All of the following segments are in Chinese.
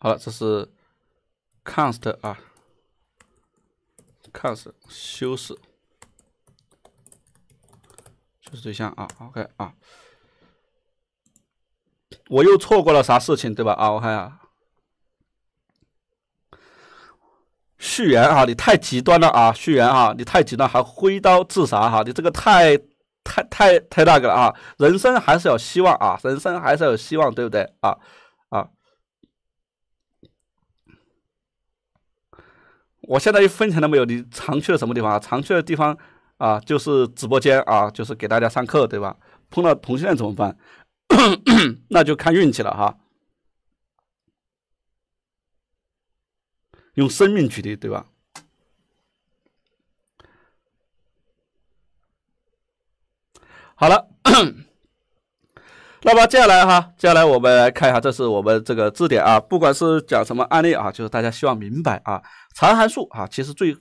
好了，这是 const 啊，const 修饰修饰对象啊。OK 啊，我又错过了啥事情对吧？啊，我看啊，续缘啊，你太极端了啊，续缘啊，你太极端，还挥刀自杀哈，你这个太太太太那个了啊，人生还是有希望啊，人生还是有希望，对不对啊？我现在一分钱都没有，你常去的什么地方啊？常去的地方啊，就是直播间啊，就是给大家上课，对吧？碰到同性恋怎么办？那就看运气了哈。用生命举例，对吧？好了，那么接下来哈，接下来我们来看一下，这是我们这个字典啊，不管是讲什么案例啊，就是大家希望明白啊。常函数啊，其实最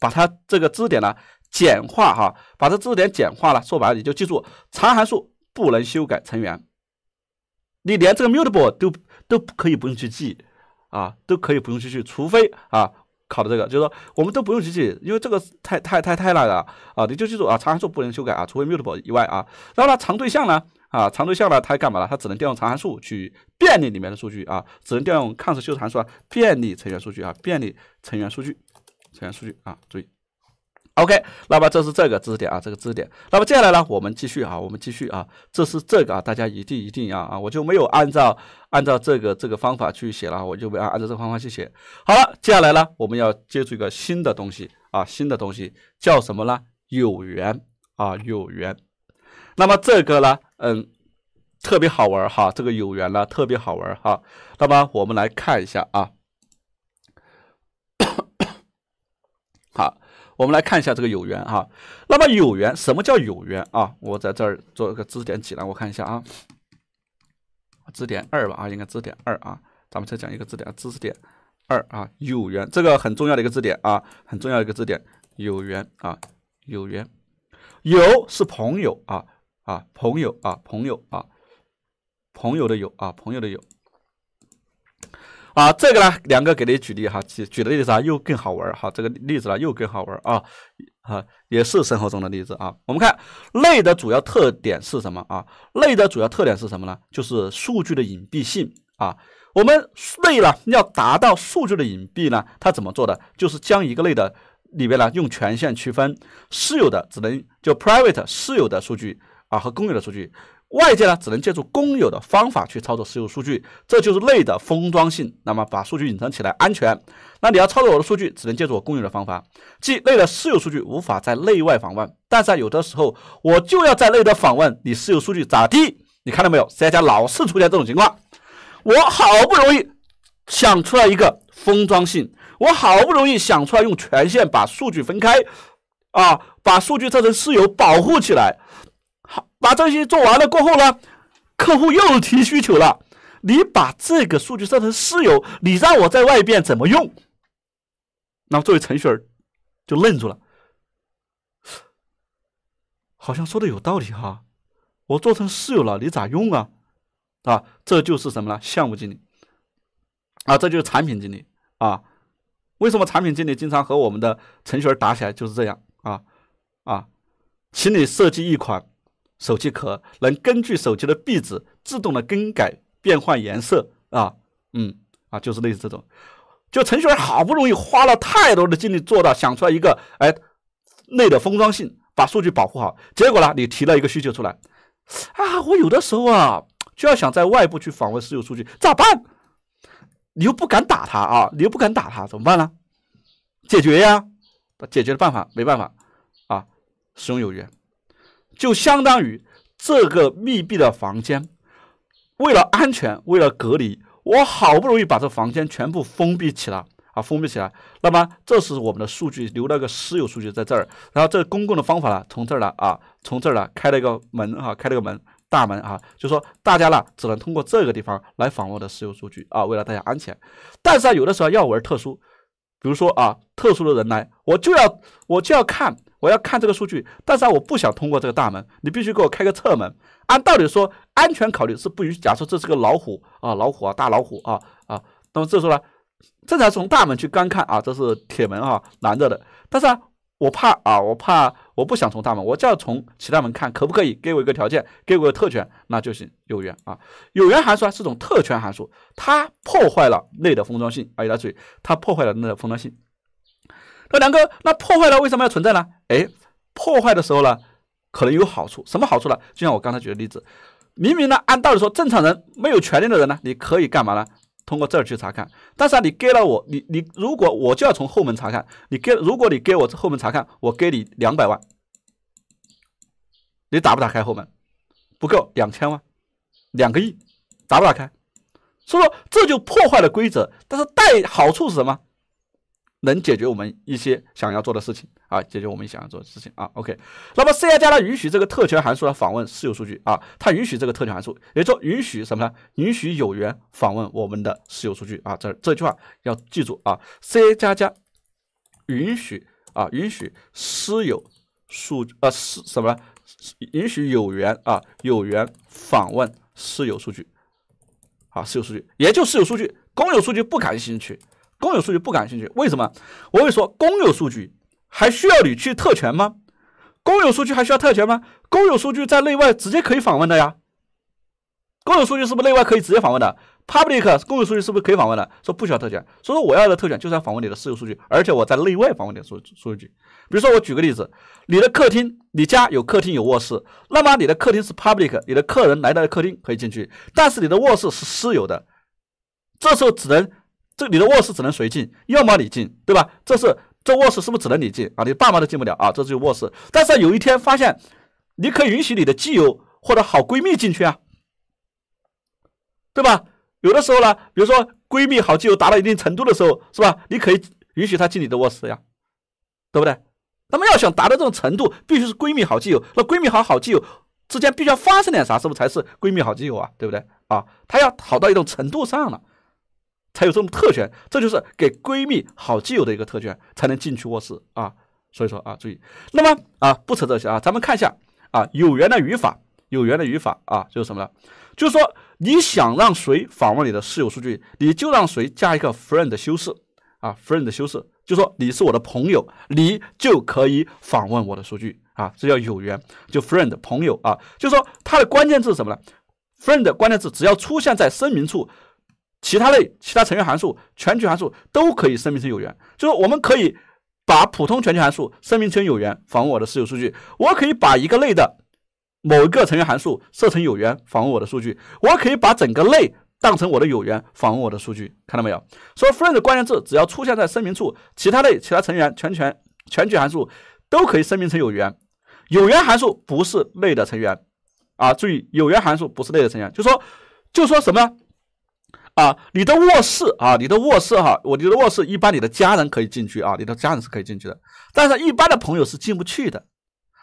把它这个知识点呢简化哈，把这知识点简化了。说白了你就记住，常函数不能修改成员，你连这个 mutable 都都可以不用去记啊，都可以不用去记，除非啊考的这个，就是说我们都不用去记，因为这个太太太太个了啊。你就记住啊，常函数不能修改啊，除非 mutable 以外啊。然后呢，常对象呢？啊，长对象呢？它干嘛了？它只能调用长函数去便利里面的数据啊，只能调用 const 修函数啊，便利成员数据啊，便利成员数据，成员数据啊，注意。OK，那么这是这个知识点啊，这个知识点。那么接下来呢，我们继续啊，我们继续啊，这是这个啊，大家一定一定要啊，我就没有按照按照这个这个方法去写了，我就不按按照这个方法去写。好了，接下来呢，我们要接触一个新的东西啊，新的东西叫什么呢？有缘啊，有缘。那么这个呢？嗯，特别好玩哈，这个有缘呢，特别好玩哈。那么我们来看一下啊，好，我们来看一下这个有缘哈。那么有缘，什么叫有缘啊？我在这儿做一个知识点几呢？我看一下啊，知识点二吧啊，应该知识点二啊。咱们再讲一个知识点，知识点二啊，有缘这个很重要的一个知识点啊，很重要的一个知识点，有缘啊，有缘，有是朋友啊。啊，朋友啊，朋友啊，朋友的友啊，朋友的友。啊。这个呢，两个给你举例哈，举举的例子啊，又更好玩哈。这个例子呢，又更好玩啊，啊，也是生活中的例子啊。我们看类的主要特点是什么啊？类的主要特点是什么呢？就是数据的隐蔽性啊。我们类呢，要达到数据的隐蔽呢，它怎么做的？就是将一个类的里边呢，用权限区分私有的，只能就 private 私有的数据。啊，和公有的数据，外界呢只能借助公有的方法去操作私有数据，这就是类的封装性。那么把数据隐藏起来，安全。那你要操作我的数据，只能借助我公有的方法，即类的私有数据无法在内外访问。但是有的时候，我就要在类的访问你私有数据咋地？你看到没有？大家老是出现这种情况。我好不容易想出来一个封装性，我好不容易想出来用权限把数据分开，啊，把数据做成私有，保护起来。把这些做完了过后呢，客户又提需求了。你把这个数据设成私有，你让我在外边怎么用？那作为程序员就愣住了，好像说的有道理哈。我做成私有了，你咋用啊？啊，这就是什么呢？项目经理啊，这就是产品经理啊。为什么产品经理经常和我们的程序员打起来？就是这样啊啊，请你设计一款。手机壳能根据手机的壁纸自动的更改变换颜色啊，嗯啊，就是类似这种。就程序员好不容易花了太多的精力做到，想出来一个哎内的封装性，把数据保护好。结果呢，你提了一个需求出来啊，我有的时候啊就要想在外部去访问私有数据，咋办？你又不敢打他啊，你又不敢打他，怎么办呢？解决呀，解决的办法没办法啊，使用有缘。就相当于这个密闭的房间，为了安全，为了隔离，我好不容易把这房间全部封闭起来啊，封闭起来。那么，这是我们的数据，留了个私有数据在这儿。然后，这公共的方法呢，从这儿呢啊，从这儿呢开了一个门啊，开了个门，大门啊，就说大家呢只能通过这个地方来访问我的私有数据啊，为了大家安全。但是啊，有的时候要玩特殊。比如说啊，特殊的人来，我就要我就要看，我要看这个数据，但是我不想通过这个大门，你必须给我开个侧门。按道理说，安全考虑是不允许。假设这是个老虎啊，老虎啊，大老虎啊啊，那么这时候呢，正在从大门去观看啊，这是铁门啊拦着的，但是啊，我怕啊，我怕。我不想从大门，我就要从其他门看，可不可以？给我一个条件，给我个特权，那就行。有缘啊，有缘函数啊，是种特权函数，它破坏了类的封装性啊，大家注意，它破坏了类的封装性。那梁哥，那破坏了为什么要存在呢？哎，破坏的时候呢，可能有好处，什么好处呢？就像我刚才举的例子，明明呢，按道理说，正常人没有权利的人呢，你可以干嘛呢？通过这儿去查看，但是啊，你给了我，你你如果我就要从后门查看，你给，如果你给我后门查看，我给你两百万，你打不打开后门？不够两千万，两个亿，打不打开？所以说这就破坏了规则，但是带好处是什么？能解决我们一些想要做的事情啊，解决我们想要做的事情啊。OK，那么 C++ 呢允许这个特权函数来访问私有数据啊，它允许这个特权函数，也就允许什么呢？允许有缘访问我们的私有数据啊，这这句话要记住啊。C++ 允许啊，允许私有数呃私什么？允许有缘啊有缘访问私有数据啊，私有数据，也就私有数据，公有数据不感兴趣。公有数据不感兴趣，为什么？我会说公有数据还需要你去特权吗？公有数据还需要特权吗？公有数据在内外直接可以访问的呀。公有数据是不是内外可以直接访问的？public 公有数据是不是可以访问的？说不需要特权，所以说我要的特权就是要访问你的私有数据，而且我在内外访问你的数数据。比如说我举个例子，你的客厅，你家有客厅有卧室，那么你的客厅是 public，你的客人来到客厅可以进去，但是你的卧室是私有的，这时候只能。这你的卧室只能谁进？要么你进，对吧？这是这卧室是不是只能你进啊？你爸妈都进不了啊，这只有卧室。但是有一天发现，你可以允许你的基友或者好闺蜜进去啊，对吧？有的时候呢，比如说闺蜜好基友达到一定程度的时候，是吧？你可以允许她进你的卧室呀，对不对？那么要想达到这种程度，必须是闺蜜好基友。那闺蜜好好基友之间必须要发生点啥，是不是才是闺蜜好基友啊？对不对？啊，她要好到一种程度上了。才有这种特权，这就是给闺蜜、好基友的一个特权，才能进去卧室啊。所以说啊，注意。那么啊，不扯这些啊，咱们看一下啊，有缘的语法，有缘的语法啊，就是什么呢？就是说你想让谁访问你的室友数据，你就让谁加一个 friend 修饰啊，friend 修饰，就说你是我的朋友，你就可以访问我的数据啊，这叫有缘，就 friend 朋友啊，就是说它的关键字是什么呢？friend 关键字只要出现在声明处。其他类、其他成员函数、全局函数都可以声明成有源，就是我们可以把普通全局函数声明成有源，访问我的私有数据；我可以把一个类的某一个成员函数设成有源，访问我的数据；我可以把整个类当成我的有源，访问我的数据。看到没有？说 friend 关键字只要出现在声明处，其他类、其他成员、全全全局函数都可以声明成有源。有源函数不是类的成员啊！注意，有源函数不是类的成员，就说，就说什么？啊，你的卧室啊，你的卧室哈，我你的卧室一般你的家人可以进去啊，你的家人是可以进去的，但是一般的朋友是进不去的。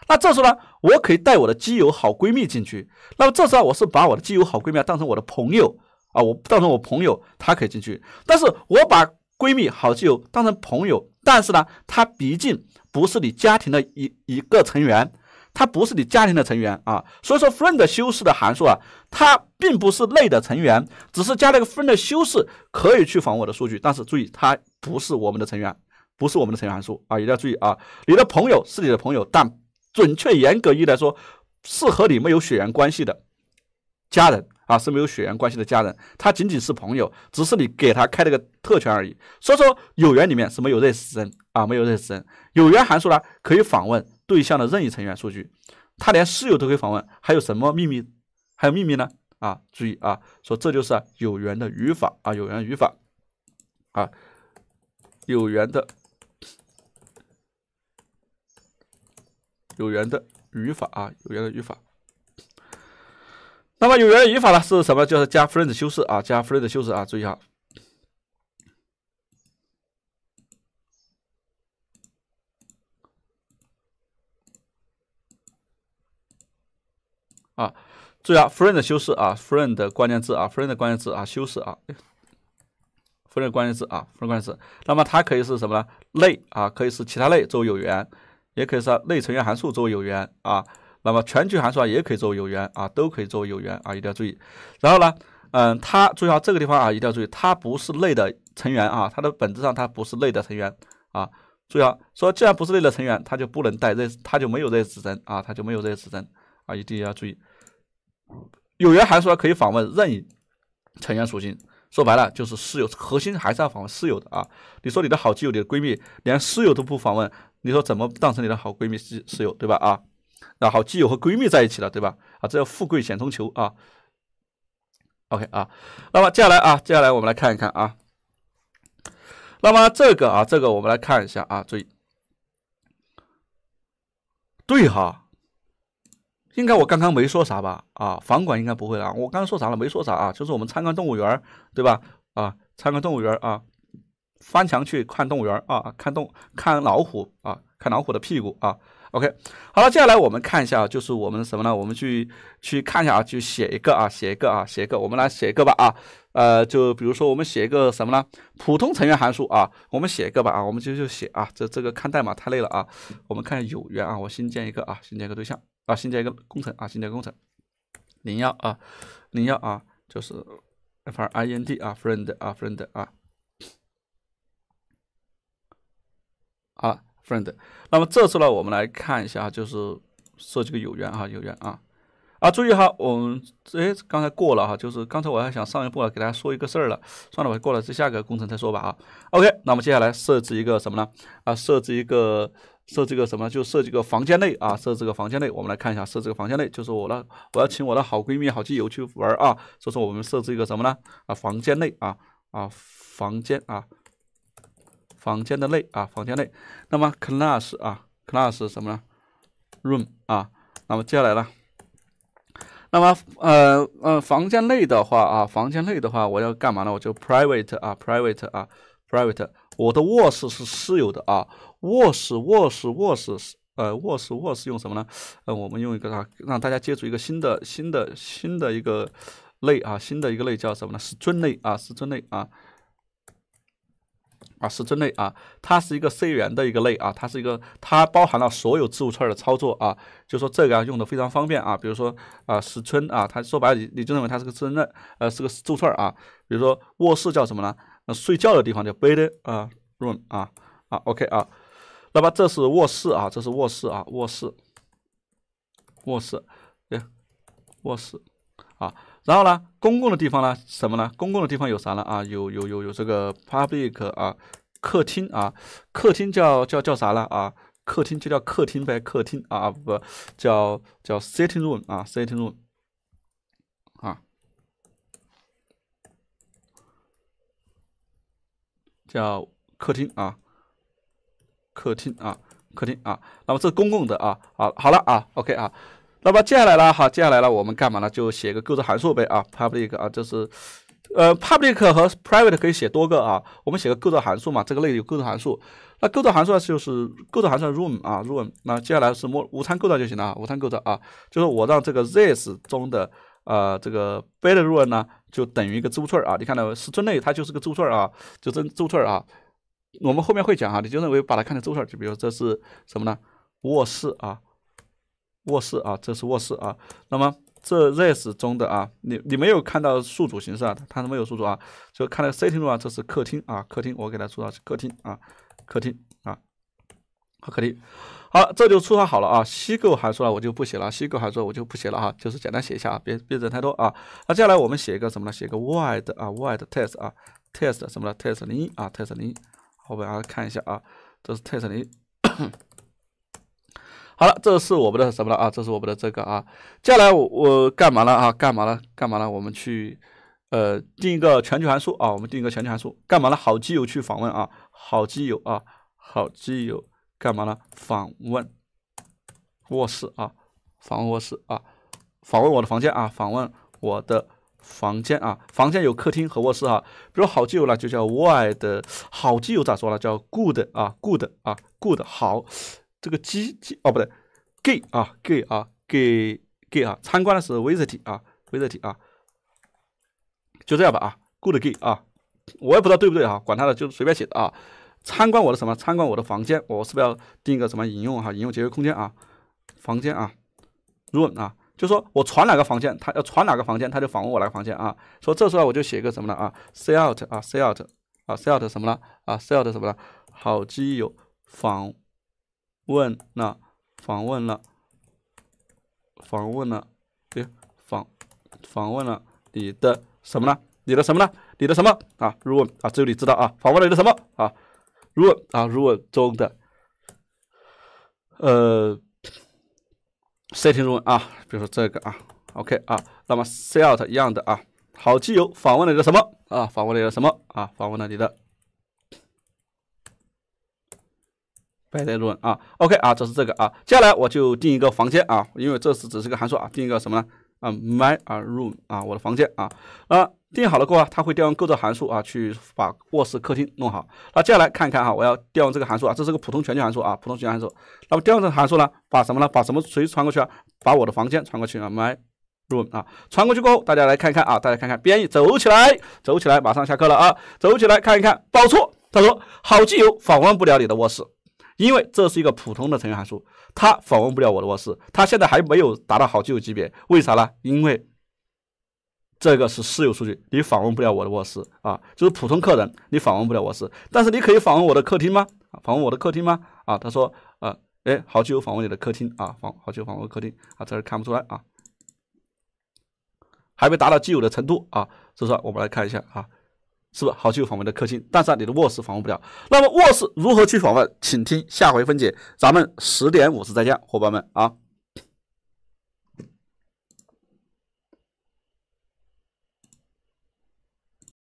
那这时候呢，我可以带我的基友、好闺蜜进去。那么这时候我是把我的基友、好闺蜜当成我的朋友啊，我当成我朋友，她可以进去。但是我把闺蜜、好基友当成朋友，但是呢，她毕竟不是你家庭的一一个成员。它不是你家庭的成员啊，所以说 friend 修饰的函数啊，它并不是类的成员，只是加了一个 friend 修饰，可以去访问我的数据，但是注意，它不是我们的成员，不是我们的成员函数啊，一定要注意啊。你的朋友是你的朋友，但准确严格意义来说，是和你没有血缘关系的家人啊，是没有血缘关系的家人，他仅仅是朋友，只是你给他开了个特权而已。所以说有缘里面是没有认识人啊，没有认识人，有缘函数呢可以访问。对象的任意成员数据，他连室友都可以访问，还有什么秘密？还有秘密呢？啊，注意啊，说这就是有缘的语法啊，有缘语法，啊，有缘的，有缘的语法啊，有缘的语法。那么有缘的语法呢，是什么？就是加 friend 修饰啊，加 friend 修饰啊，注意哈。注意啊，friend 修饰啊，friend 关键字啊，friend 关键字啊，修饰啊，friend 关键字啊，friend 关键字。那么它可以是什么？呢？类啊，可以是其他类作为有缘，也可以是类成员函数作为有缘啊。那么全局函数啊，也可以作为有缘啊，都可以作为有缘啊，一定要注意。然后呢，嗯，它注意啊，这个地方啊，一定要注意，它不是类的成员啊，它的本质上它不是类的成员啊。注意啊，说既然不是类的成员，它就不能带这，它就没有这些指针啊，它就没有这些指针啊，一定要注意。有源函数可以访问任意成员属性，说白了就是私有，核心还是要访问私有的啊。你说你的好基友、你的闺蜜连私有都不访问，你说怎么当成你的好闺蜜、基室友对吧？啊，那好基友和闺蜜在一起了对吧？啊，这叫富贵险中求啊。OK 啊，那么接下来啊，接下来我们来看一看啊，那么这个啊，这个我们来看一下啊，注意，对哈。应该我刚刚没说啥吧？啊，房管应该不会啊。我刚刚说啥了？没说啥啊。就是我们参观动物园儿，对吧？啊，参观动物园儿啊，翻墙去看动物园儿啊，看动看老虎啊，看老虎的屁股啊。OK，好了，接下来我们看一下，就是我们什么呢？我们去去看一下啊，去写一个啊，写一个啊，写一个，我们来写一个吧啊。呃，就比如说我们写一个什么呢？普通成员函数啊，我们写一个吧啊，我们就就写啊，这这个看代码太累了啊。我们看有缘啊，我新建一个啊，新建一个对象。啊，新建一个工程啊，新建工程零幺啊，零幺啊，就是 F R I N D 啊，friend 啊，friend 啊，啊，friend。那么这次呢，我们来看一下，就是设计个有缘啊，有缘啊，啊，注意哈，我们哎，刚才过了哈，就是刚才我还想上一步啊，给大家说一个事儿了，算了，我过了，这下个工程再说吧啊。OK，那么接下来设置一个什么呢？啊，设置一个。设这个什么？就设这个房间内啊！设这个房间内，我们来看一下。设这个房间内，就是我的，我要请我的好闺蜜、好基友去玩啊。所以说，我们设置一个什么呢？啊，房间内啊啊，房间啊，房间的内啊，房间内。那么 class 啊，class 什么呢？room 啊。那么接下来呢？那么呃呃，房间内的话啊，房间内的话，我要干嘛呢？我就 private 啊，private 啊，private。我的卧室是私有的啊，卧室卧室卧室是呃卧室卧室用什么呢？呃，我们用一个啊，让大家接触一个新的新的新的一个类啊，新的一个类叫什么呢？是尊类啊，是尊类啊，啊是尊类啊啊是真类啊它是一个 C 员的一个类啊，它是一个它包含了所有字符串的操作啊，就说这个啊用的非常方便啊，比如说啊是春啊，它说白了你你就认为它是个真类，呃是个字符串啊，比如说卧室叫什么呢？那睡觉的地方叫 bed 啊，room 啊，啊，OK 啊，那么这是卧室啊，这是卧室啊，卧室，卧室，对，卧室啊，然后呢，公共的地方呢，什么呢？公共的地方有啥呢？啊，有有有有这个 public 啊，客厅啊，客厅叫叫叫啥呢？啊，客厅就叫客厅呗，客厅啊，不叫叫 sitting room 啊，sitting room。叫客厅啊，客厅啊，客厅啊，那么这是公共的啊，好，好了啊，OK 啊，那么接下来呢，哈，接下来呢，我们干嘛呢？就写个构造函数呗啊，public 啊，这是，呃，public 和 private 可以写多个啊，我们写个构造函数嘛，这个类有构造函数，那构造函数呢，就是构造函数 room 啊，room，那接下来是默无参构造就行了啊，无参构造啊，就是我让这个 this 中的。呃，这个 bedroom 呢，就等于一个字串啊。你看到是真类，它就是个字串啊，就真字串啊。我们后面会讲啊，你就认为把它看成字串，就比如这是什么呢？卧室啊，卧室啊，这是卧室啊。那么这 this 中的啊，你你没有看到宿主形式啊，它是没有宿主啊。就看那 s e t t i n g room 啊，这是客厅啊，客厅，我给它做到客厅啊，客厅啊，客厅。好，这就初发好了啊。虚构函数呢，我就不写了。虚构函数我就不写了哈，就是简单写一下啊，别别整太多啊。那接下来我们写一个什么呢？写一个 d e 啊，d e test 啊，test 什么呢 test 零一啊，test 零一。我给大家看一下啊，这是 test 零一。好了，这是我们的什么了啊？这是我们的这个啊。接下来我我干嘛了啊？干嘛了？干嘛了？我们去呃定一个全局函数啊，我们定一个全局函数。干嘛呢？好基友去访问啊，好基友啊，好基友。干嘛呢？访问卧室啊，访问卧室啊，访问我的房间啊，访问我的房间啊。房间有客厅和卧室啊。比如好基友呢，就叫 why 的。好基友咋说呢？叫 good 啊，good 啊，good 好。这个基基哦，不对，gay 啊，gay 啊，gay gay 啊。参观的是 visiting 啊 v i s i t 啊。就这样吧啊，good gay 啊，我也不知道对不对啊，管他的，就随便写的啊。参观我的什么？参观我的房间，我是不是要定一个什么引用？哈，引用节约空间啊，房间啊，room 啊，就说我传哪个房间，他要传哪个房间，他就访问我哪个房间啊。说这时候我就写一个什么呢？啊，say out 啊，say out 啊，say out 什么呢？啊，say out 什么呢？好基友访问了，访问了，访问了，对，访访问了你的什么呢？你的什么呢？你的什么？啊，room 啊，只有你知道啊，访问了你的什么？啊。ru 啊 ru 中的，呃 i n g ru 啊，比如说这个啊，OK 啊，那么 set 一样的啊，好基友访问了你的什么啊？访问了你的什么啊？访问了你的 b a d ru 啊，OK 啊，这是这个啊，接下来我就定一个房间啊，因为这是只是个函数啊，定一个什么呢？啊，my 啊，room 啊，我的房间啊，啊，定好了过后，它会调用构造函数啊，去把卧室、客厅弄好。那接下来看一看啊，我要调用这个函数啊，这是个普通全局函数啊，普通全局函数。那么调用这个函数呢，把什么呢？把什么谁传过去啊？把我的房间传过去啊，my room 啊，传过去过后，大家来看一看啊，大家看看编译走起来，走起来，马上下课了啊，走起来看一看，报错，他说，好基友访问不了你的卧室，因为这是一个普通的成员函数。他访问不了我的卧室，他现在还没有达到好基友级别，为啥呢？因为这个是私有数据，你访问不了我的卧室啊，就是普通客人，你访问不了卧室。但是你可以访问我的客厅吗？访问我的客厅吗？啊，他说，啊，哎，好基友访问你的客厅啊，访好基友访问客厅啊，这儿看不出来啊，还没达到基友的程度啊，所以说我们来看一下啊。是不是？好去访问的客厅，但是你的卧室访问不了。那么卧室如何去访问？请听下回分解。咱们十点五十再见，伙伴们啊！